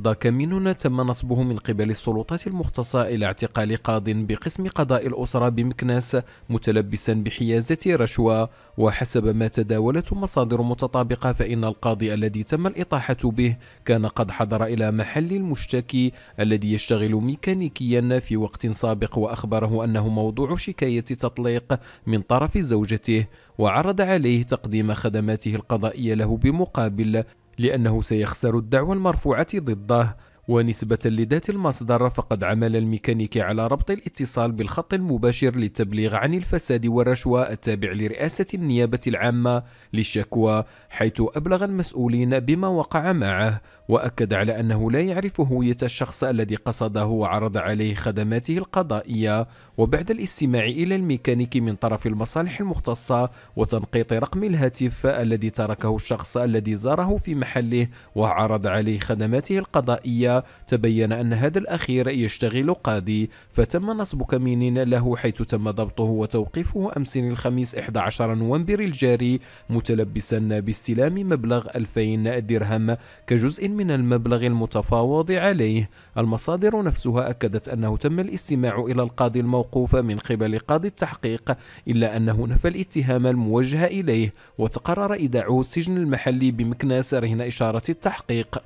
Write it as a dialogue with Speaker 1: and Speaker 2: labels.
Speaker 1: متضاكمين تم نصبه من قبل السلطات المختصة إلى اعتقال قاض بقسم قضاء الأسرة بمكناس متلبسا بحيازة رشوة وحسب ما تداولته مصادر متطابقة فإن القاضي الذي تم الإطاحة به كان قد حضر إلى محل المشتكي الذي يشتغل ميكانيكيا في وقت سابق وأخبره أنه موضوع شكاية تطليق من طرف زوجته وعرض عليه تقديم خدماته القضائية له بمقابل لأنه سيخسر الدعوى المرفوعة ضده ونسبة لذات المصدر فقد عمل الميكانيكي على ربط الاتصال بالخط المباشر للتبليغ عن الفساد والرشوة التابع لرئاسة النيابة العامة للشكوى حيث أبلغ المسؤولين بما وقع معه وأكد على أنه لا يعرف هوية الشخص الذي قصده وعرض عليه خدماته القضائية وبعد الاستماع إلى الميكانيكي من طرف المصالح المختصة وتنقيط رقم الهاتف الذي تركه الشخص الذي زاره في محله وعرض عليه خدماته القضائية تبين أن هذا الأخير يشتغل قاضي فتم نصب كمين له حيث تم ضبطه وتوقيفه أمس الخميس 11 نوفمبر الجاري متلبسا باستلام مبلغ 2000 درهم كجزء من المبلغ المتفاوض عليه المصادر نفسها أكدت أنه تم الاستماع إلى القاضي الموقوف من قبل قاضي التحقيق إلا أنه نفى الاتهام الموجه إليه وتقرر إيداعه السجن المحلي بمكناس رهن إشارة التحقيق